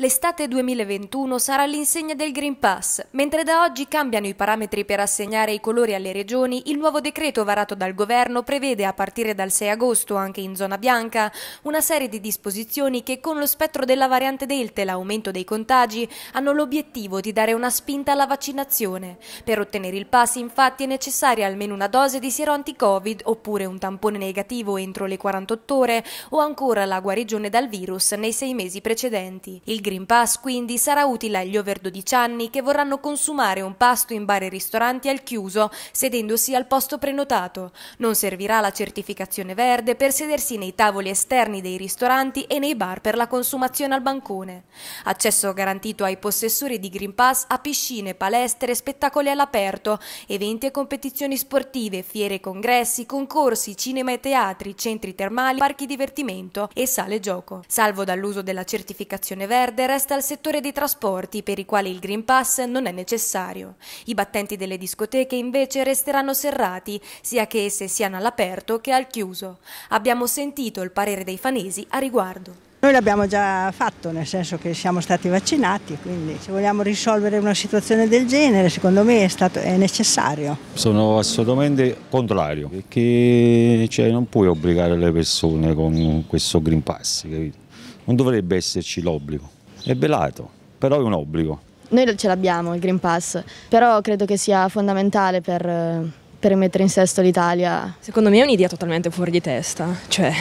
L'estate 2021 sarà l'insegna del Green Pass, mentre da oggi cambiano i parametri per assegnare i colori alle regioni, il nuovo decreto varato dal governo prevede a partire dal 6 agosto, anche in zona bianca, una serie di disposizioni che con lo spettro della variante Delta e l'aumento dei contagi hanno l'obiettivo di dare una spinta alla vaccinazione. Per ottenere il pass infatti è necessaria almeno una dose di siero anti-covid oppure un tampone negativo entro le 48 ore o ancora la guarigione dal virus nei sei mesi precedenti. Il Green Pass quindi sarà utile agli over 12 anni che vorranno consumare un pasto in bar e ristoranti al chiuso, sedendosi al posto prenotato. Non servirà la certificazione verde per sedersi nei tavoli esterni dei ristoranti e nei bar per la consumazione al bancone. Accesso garantito ai possessori di Green Pass a piscine, palestre, spettacoli all'aperto, eventi e competizioni sportive, fiere e congressi, concorsi, cinema e teatri, centri termali, parchi divertimento e sale gioco. Salvo dall'uso della certificazione verde, miliarde resta al settore dei trasporti, per i quali il Green Pass non è necessario. I battenti delle discoteche invece resteranno serrati, sia che esse siano all'aperto che al chiuso. Abbiamo sentito il parere dei fanesi a riguardo. Noi l'abbiamo già fatto, nel senso che siamo stati vaccinati, quindi se vogliamo risolvere una situazione del genere, secondo me è, stato, è necessario. Sono assolutamente contrario, perché cioè, non puoi obbligare le persone con questo Green Pass, capito? non dovrebbe esserci l'obbligo è velato, però è un obbligo. Noi ce l'abbiamo il Green Pass, però credo che sia fondamentale per, eh, per mettere in sesto l'Italia. Secondo me è un'idea totalmente fuori di testa, cioè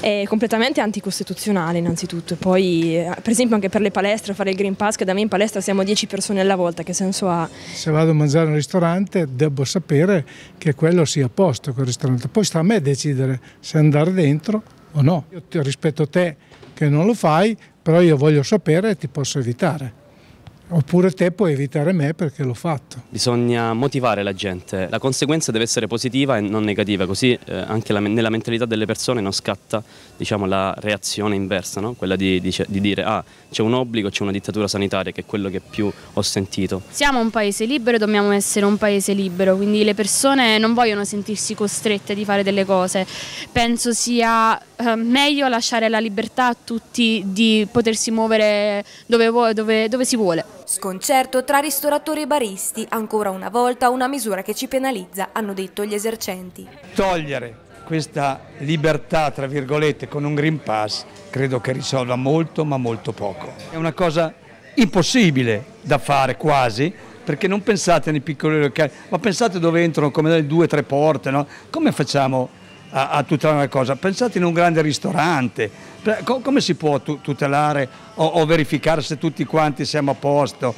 è completamente anticostituzionale innanzitutto poi eh, per esempio anche per le palestre fare il Green Pass che da me in palestra siamo 10 persone alla volta che senso ha? Se vado a mangiare in un ristorante devo sapere che quello sia a posto quel ristorante poi sta a me decidere se andare dentro o no. Io rispetto te che non lo fai, però io voglio sapere e ti posso evitare. Oppure te puoi evitare me perché l'ho fatto. Bisogna motivare la gente, la conseguenza deve essere positiva e non negativa, così eh, anche la, nella mentalità delle persone non scatta diciamo, la reazione inversa, no? quella di, di, di, dire ah c'è un obbligo, c'è una dittatura sanitaria che è quello che più ho sentito. Siamo un paese libero e dobbiamo essere un paese libero, quindi le persone non vogliono sentirsi costrette di fare delle cose, penso sia eh, meglio lasciare la libertà a tutti di potersi muovere dove, dove, dove si vuole. Sconcerto tra ristoratori e baristi, ancora una volta una misura che ci penalizza, hanno detto gli esercenti. Togliere questa libertà, tra virgolette, con un Green Pass credo che risolva molto ma molto poco. È una cosa impossibile da fare quasi, perché non pensate nei piccoli locali, ma pensate dove entrano come dalle due o tre porte, no? come facciamo a, a tutelare una cosa. Pensate in un grande ristorante, come si può tutelare o, o verificare se tutti quanti siamo a posto?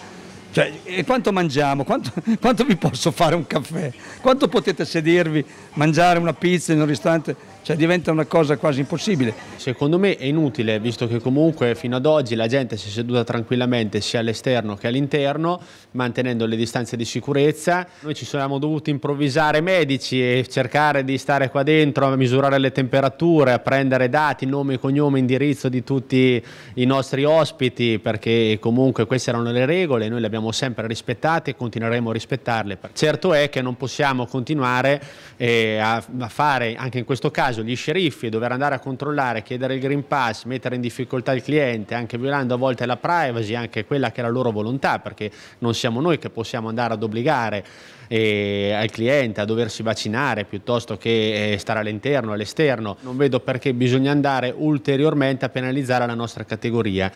Cioè, e quanto mangiamo? Quanto, quanto, vi posso fare un caffè? Quanto potete sedervi, mangiare una pizza in un ristorante? Cioè, diventa una cosa quasi impossibile. Secondo me è inutile, visto che comunque fino ad oggi la gente si è seduta tranquillamente sia all'esterno che all'interno, mantenendo le distanze di sicurezza. Noi ci siamo dovuti improvvisare medici e cercare di stare qua dentro a misurare le temperature, a prendere dati, nome, cognome, indirizzo di tutti i nostri ospiti, perché comunque queste erano le regole, noi le abbiamo abbiamo sempre rispettate e continueremo a rispettarle. Certo è che non possiamo continuare eh, a, a, fare, anche in questo caso, gli sceriffi, dover andare a controllare, chiedere il Green Pass, mettere in difficoltà il cliente, anche violando a volte la privacy, anche quella che è la loro volontà, perché non siamo noi che possiamo andare ad obbligare eh, al cliente a doversi vaccinare piuttosto che eh, stare all'interno, all'esterno. Non vedo perché bisogna andare ulteriormente a penalizzare la nostra categoria.